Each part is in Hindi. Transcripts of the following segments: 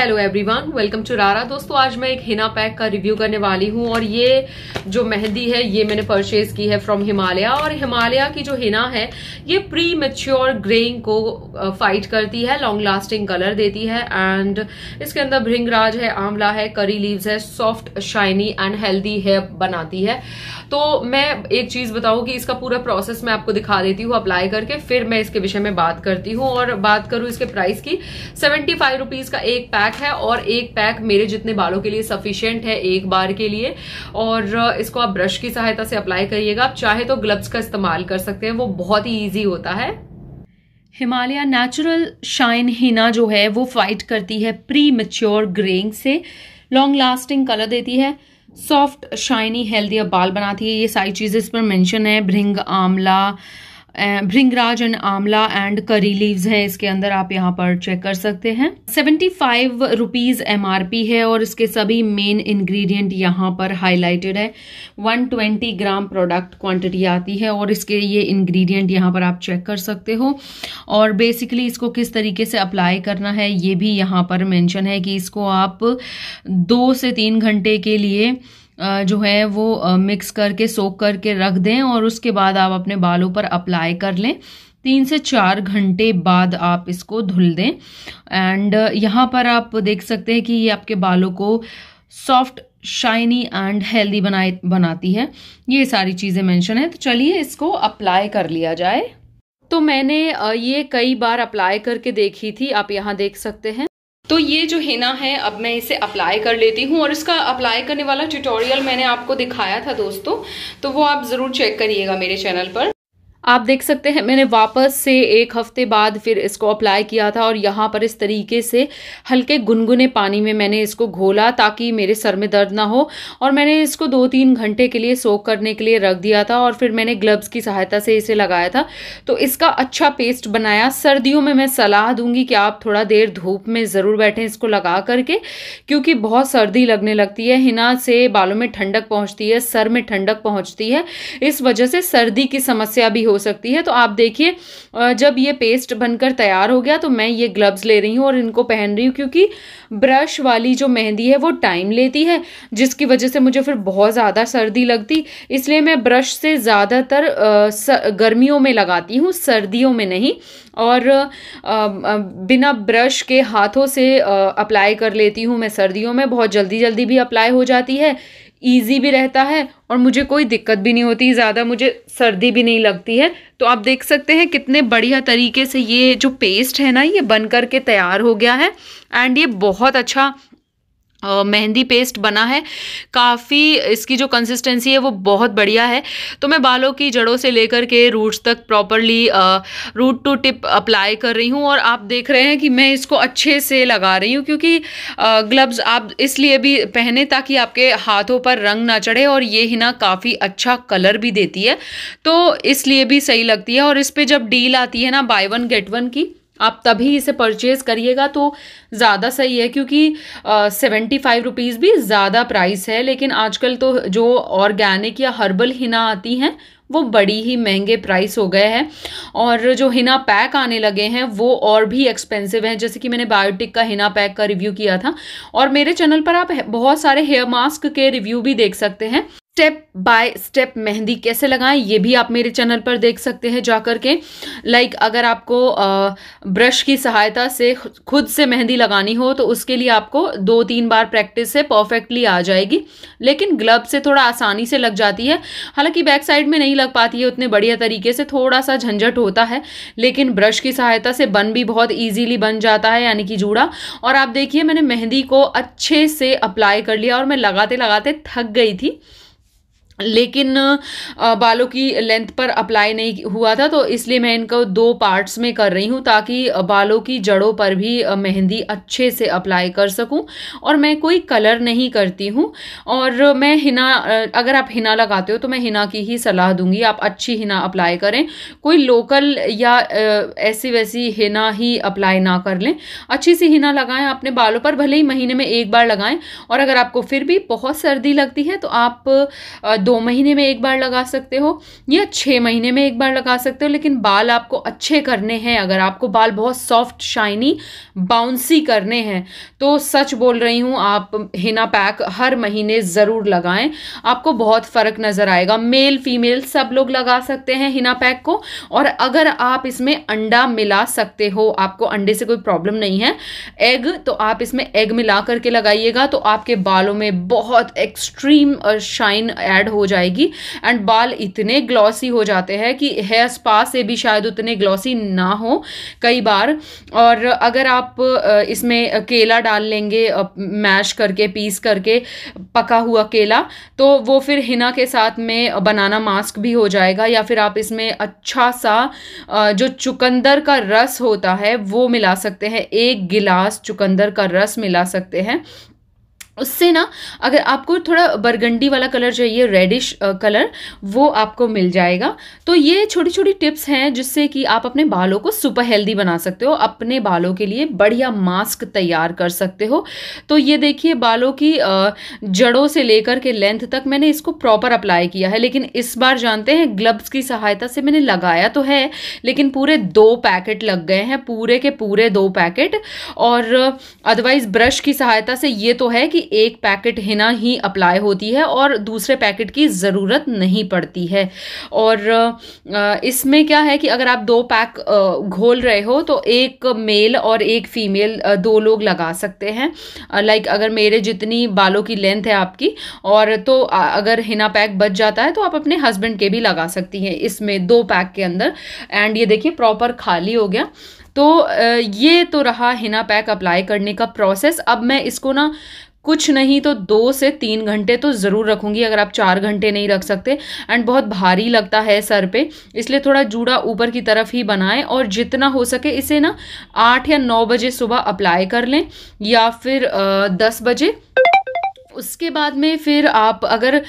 हेलो एवरीवन वेलकम टू रारा दोस्तों आज मैं एक हिना पैक का रिव्यू करने वाली हूं और ये जो मेहंदी है ये मैंने परचेज की है फ्रॉम हिमालया और हिमालया की जो हिना है ये प्री मेच्योर ग्रेइंग को फाइट करती है लॉन्ग लास्टिंग कलर देती है एंड इसके अंदर भृंगराज है आंवला है करी लीव्स है सॉफ्ट शाइनी एंड हेल्दी है बनाती है तो मैं एक चीज बताऊं कि इसका पूरा प्रोसेस मैं आपको दिखा देती हूँ अप्लाई करके फिर मैं इसके विषय में बात करती हूँ और बात करूँ इसके प्राइस की सेवेंटी फाइव का एक पैक पैक है और एक पैक मेरे जितने बालों के लिए सफिशियंट है एक बार के लिए और इसको आप ब्रश की सहायता से अप्लाई करिएगा आप चाहे तो ग्लव्स का इस्तेमाल कर सकते हैं वो बहुत ही ईजी होता है हिमालय नेचुरल शाइन हिना जो है वो फाइट करती है प्री मेच्योर ग्रेइंग से लॉन्ग लास्टिंग कलर देती है सॉफ्ट शाइनी हेल्दी बाल बनाती है ये सारी चीज़ें इस पर मेंशन है भृंग आंवला bhringraj and amla and curry leaves है इसके अंदर आप यहाँ पर चेक कर सकते हैं सेवेंटी फाइव रुपीज एम है और इसके सभी मेन इंग्रेडिएंट यहाँ पर हाईलाइटेड है 120 ग्राम प्रोडक्ट क्वांटिटी आती है और इसके ये इंग्रेडिएंट यहाँ पर आप चेक कर सकते हो और बेसिकली इसको किस तरीके से अप्लाई करना है ये भी यहाँ पर मैंशन है कि इसको आप दो से तीन घंटे के लिए जो है वो मिक्स करके सोख करके रख दें और उसके बाद आप अपने बालों पर अप्लाई कर लें तीन से चार घंटे बाद आप इसको धुल दें एंड यहाँ पर आप देख सकते हैं कि ये आपके बालों को सॉफ्ट शाइनी एंड हेल्दी बनाए बनाती है ये सारी चीज़ें मेंशन है तो चलिए इसको अप्लाई कर लिया जाए तो मैंने ये कई बार अप्लाई करके देखी थी आप यहाँ देख सकते हैं तो ये जो हिना है अब मैं इसे अप्लाई कर लेती हूँ और इसका अप्लाई करने वाला ट्यूटोरियल मैंने आपको दिखाया था दोस्तों तो वो आप ज़रूर चेक करिएगा मेरे चैनल पर आप देख सकते हैं मैंने वापस से एक हफ़्ते बाद फिर इसको अप्लाई किया था और यहाँ पर इस तरीके से हल्के गुनगुने पानी में मैंने इसको घोला ताकि मेरे सर में दर्द ना हो और मैंने इसको दो तीन घंटे के लिए सोक करने के लिए रख दिया था और फिर मैंने ग्लव्स की सहायता से इसे लगाया था तो इसका अच्छा पेस्ट बनाया सर्दियों में मैं सलाह दूंगी कि आप थोड़ा देर धूप में ज़रूर बैठें इसको लगा करके क्योंकि बहुत सर्दी लगने लगती है हिना से बालों में ठंडक पहुँचती है सर में ठंडक पहुँचती है इस वजह से सर्दी की समस्या भी हो सकती है तो आप देखिए जब ये पेस्ट बनकर तैयार हो गया तो मैं ये ग्लव्स ले रही हूँ और इनको पहन रही हूँ क्योंकि ब्रश वाली जो मेहंदी है वो टाइम लेती है जिसकी वजह से मुझे फिर बहुत ज़्यादा सर्दी लगती इसलिए मैं ब्रश से ज़्यादातर गर्मियों में लगाती हूँ सर्दियों में नहीं और बिना ब्रश के हाथों से अप्लाई कर लेती हूँ मैं सर्दियों में बहुत जल्दी जल्दी भी अप्लाई हो जाती है ईजी भी रहता है और मुझे कोई दिक्कत भी नहीं होती ज़्यादा मुझे सर्दी भी नहीं लगती है तो आप देख सकते हैं कितने बढ़िया तरीके से ये जो पेस्ट है ना ये बन करके तैयार हो गया है एंड ये बहुत अच्छा मेहंदी पेस्ट बना है काफ़ी इसकी जो कंसिस्टेंसी है वो बहुत बढ़िया है तो मैं बालों की जड़ों से लेकर के रूट्स तक properly root to tip apply कर रही हूँ और आप देख रहे हैं कि मैं इसको अच्छे से लगा रही हूँ क्योंकि ग्लव्स आप इसलिए भी पहने ताकि आपके हाथों पर रंग ना चढ़े और ये हिना काफ़ी अच्छा कलर भी देती है तो इसलिए भी सही लगती है और इस पर जब डील आती है ना बाय वन गेट वन की आप तभी इसे परचेज़ करिएगा तो ज़्यादा सही है क्योंकि सेवेंटी फाइव रुपीज़ भी ज़्यादा प्राइस है लेकिन आजकल तो जो ऑर्गेनिक या हर्बल हिना आती हैं वो बड़ी ही महंगे प्राइस हो गए हैं और जो हिना पैक आने लगे हैं वो और भी एक्सपेंसिव हैं जैसे कि मैंने बायोटिक का हिना पैक का रिव्यू किया था और मेरे चैनल पर आप बहुत सारे हेयर मास्क के रिव्यू भी देख सकते हैं स्टेप बाय स्टेप मेहंदी कैसे लगाएं ये भी आप मेरे चैनल पर देख सकते हैं जाकर के लाइक अगर आपको ब्रश की सहायता से खुद से मेहंदी लगानी हो तो उसके लिए आपको दो तीन बार प्रैक्टिस से परफेक्टली आ जाएगी लेकिन ग्लब से थोड़ा आसानी से लग जाती है हालांकि बैक साइड में नहीं लग पाती है उतने बढ़िया तरीके से थोड़ा सा झंझट होता है लेकिन ब्रश की सहायता से बन भी बहुत ईजीली बन जाता है यानी कि जूड़ा और आप देखिए मैंने मेहंदी को अच्छे से अप्लाई कर लिया और मैं लगाते लगाते थक गई थी लेकिन बालों की लेंथ पर अप्लाई नहीं हुआ था तो इसलिए मैं इनको दो पार्ट्स में कर रही हूँ ताकि बालों की जड़ों पर भी मेहंदी अच्छे से अप्लाई कर सकूँ और मैं कोई कलर नहीं करती हूँ और मैं हिना अगर आप हिना लगाते हो तो मैं हिना की ही सलाह दूंगी आप अच्छी हिना अप्लाई करें कोई लोकल या ऐसी वैसी हिना ही अप्लाई ना कर लें अच्छी सी हिना लगाएँ अपने बालों पर भले ही महीने में एक बार लगाएँ और अगर आपको फिर भी बहुत सर्दी लगती है तो आप दो दो महीने में एक बार लगा सकते हो या छः महीने में एक बार लगा सकते हो लेकिन बाल आपको अच्छे करने हैं अगर आपको बाल बहुत सॉफ्ट शाइनी बाउंसी करने हैं तो सच बोल रही हूँ आप हिना पैक हर महीने ज़रूर लगाएं आपको बहुत फ़र्क नज़र आएगा मेल फीमेल सब लोग लगा सकते हैं हिना पैक को और अगर आप इसमें अंडा मिला सकते हो आपको अंडे से कोई प्रॉब्लम नहीं है एग तो आप इसमें एग मिला करके लगाइएगा तो आपके बालों में बहुत एक्सट्रीम शाइन ऐड हो जाएगी एंड बाल इतने ग्लॉसी हो जाते हैं कि हेयर स्पा से भी शायद उतने ग्लॉसी ना हो कई बार और अगर आप इसमें केला डाल लेंगे मैश करके पीस करके पका हुआ केला तो वो फिर हिना के साथ में बनाना मास्क भी हो जाएगा या फिर आप इसमें अच्छा सा जो चुकंदर का रस होता है वो मिला सकते हैं एक गिलास चुकंदर का रस मिला सकते हैं उससे ना अगर आपको थोड़ा बरगंडी वाला कलर चाहिए रेडिश कलर वो आपको मिल जाएगा तो ये छोटी छोटी टिप्स हैं जिससे कि आप अपने बालों को सुपर हेल्दी बना सकते हो अपने बालों के लिए बढ़िया मास्क तैयार कर सकते हो तो ये देखिए बालों की जड़ों से लेकर के लेंथ तक मैंने इसको प्रॉपर अप्लाई किया है लेकिन इस बार जानते हैं ग्लब्स की सहायता से मैंने लगाया तो है लेकिन पूरे दो पैकेट लग गए हैं पूरे के पूरे दो पैकेट और अदरवाइज़ ब्रश की सहायता से ये तो है कि एक पैकेट हिना ही अप्लाई होती है और दूसरे पैकेट की ज़रूरत नहीं पड़ती है और इसमें क्या है कि अगर आप दो पैक घोल रहे हो तो एक मेल और एक फीमेल दो लोग लगा सकते हैं लाइक अगर मेरे जितनी बालों की लेंथ है आपकी और तो अगर हिना पैक बच जाता है तो आप अपने हस्बैंड के भी लगा सकती हैं इसमें दो पैक के अंदर एंड ये देखिए प्रॉपर खाली हो गया तो ये तो रहा हिना पैक अप्लाई करने का प्रोसेस अब मैं इसको ना कुछ नहीं तो दो से तीन घंटे तो ज़रूर रखूँगी अगर आप चार घंटे नहीं रख सकते एंड बहुत भारी लगता है सर पे इसलिए थोड़ा जूड़ा ऊपर की तरफ ही बनाएं और जितना हो सके इसे ना आठ या नौ बजे सुबह अप्लाई कर लें या फिर दस बजे उसके बाद में फिर आप अगर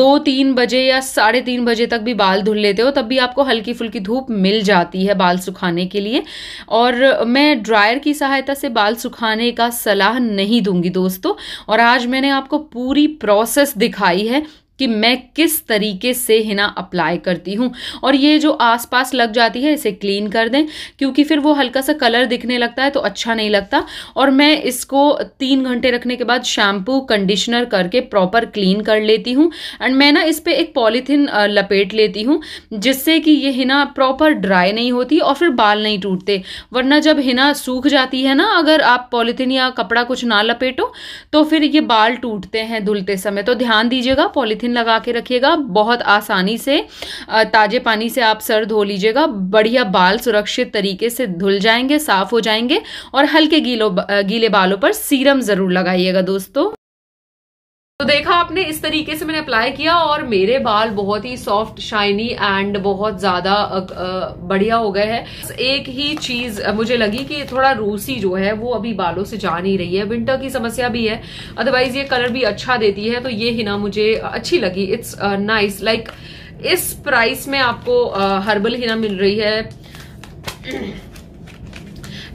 दो तीन बजे या साढ़े तीन बजे तक भी बाल धुल लेते हो तब भी आपको हल्की फुल्की धूप मिल जाती है बाल सुखाने के लिए और मैं ड्रायर की सहायता से बाल सुखाने का सलाह नहीं दूंगी दोस्तों और आज मैंने आपको पूरी प्रोसेस दिखाई है कि मैं किस तरीके से हिना अप्लाई करती हूँ और ये जो आसपास लग जाती है इसे क्लीन कर दें क्योंकि फिर वो हल्का सा कलर दिखने लगता है तो अच्छा नहीं लगता और मैं इसको तीन घंटे रखने के बाद शैम्पू कंडीशनर करके प्रॉपर क्लीन कर लेती हूँ एंड मैं ना इस पर एक पॉलीथीन लपेट लेती हूँ जिससे कि ये हिना प्रॉपर ड्राई नहीं होती और फिर बाल नहीं टूटते वरना जब हिना सूख जाती है ना अगर आप पॉलीथीन या कपड़ा कुछ ना लपेटो तो फिर ये बाल टूटते हैं धुलते समय तो ध्यान दीजिएगा पॉलीथीन पॉलीथीन लगा के रखिएगा बहुत आसानी से ताजे पानी से आप सर धो लीजिएगा बढ़िया बाल सुरक्षित तरीके से धुल जाएंगे साफ हो जाएंगे और हल्के गीलों गीले बालों पर सीरम ज़रूर लगाइएगा दोस्तों तो देखा आपने इस तरीके से मैंने अप्लाई किया और मेरे बाल बहुत ही सॉफ्ट शाइनी एंड बहुत ज्यादा बढ़िया हो गए हैं एक ही चीज मुझे लगी कि थोड़ा रूसी जो है वो अभी बालों से जा नहीं रही है विंटर की समस्या भी है अदरवाइज ये कलर भी अच्छा देती है तो ये हिना मुझे अच्छी लगी इट्स नाइस लाइक इस प्राइस में आपको हर्बल हिना मिल रही है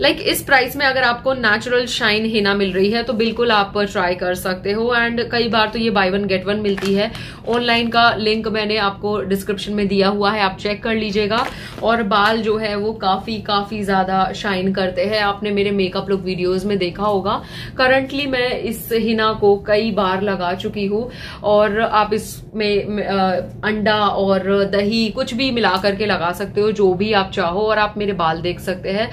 लाइक like, इस प्राइस में अगर आपको नेचुरल शाइन हेना मिल रही है तो बिल्कुल आप ट्राई कर सकते हो एंड कई बार तो ये बाय वन गेट वन मिलती है ऑनलाइन का लिंक मैंने आपको डिस्क्रिप्शन में दिया हुआ है आप चेक कर लीजिएगा और बाल जो है वो काफ़ी काफ़ी ज़्यादा शाइन करते हैं आपने मेरे मेकअप लुक वीडियोज़ में देखा होगा करंटली मैं इस हिना को कई बार लगा चुकी हूँ और आप इसमें अंडा और दही कुछ भी मिला करके लगा सकते हो जो भी आप चाहो और आप मेरे बाल देख सकते हैं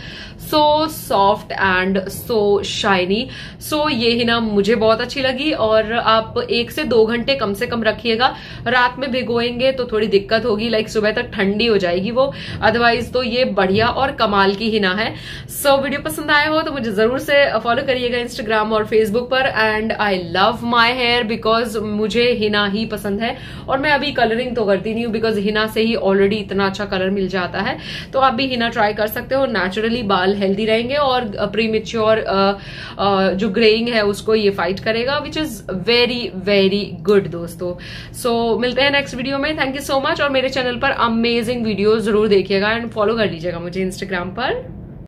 so so, soft and so shiny so ये हिना मुझे बहुत अच्छी लगी और आप एक से दो घंटे कम से कम रखिएगा रात में भिगोएंगे तो थोड़ी दिक्कत होगी लाइक सुबह तक ठंडी हो जाएगी वो अदरवाइज तो ये बढ़िया और कमाल की हिना है सो so, वीडियो पसंद आया हो तो मुझे जरूर से फॉलो करिएगा इंस्टाग्राम और फेसबुक पर and I love my hair because मुझे हिना ही पसंद है और मैं अभी कलरिंग तो करती नहीं हूँ बिकॉज हिना से ही ऑलरेडी इतना अच्छा कलर मिल जाता है तो आप भी हिना ट्राई कर सकते हो नेचुरली बाल हेल्थी हेल्दी रहेंगे और प्रीमेच्योर जो ग्रेइंग है उसको ये फाइट करेगा which is very very good दोस्तों सो so, मिलते हैं नेक्स्ट वीडियो में थैंक यू सो मच और मेरे चैनल पर अमेजिंग वीडियो जरूर देखिएगा एंड फॉलो कर लीजिएगा मुझे इंस्टाग्राम पर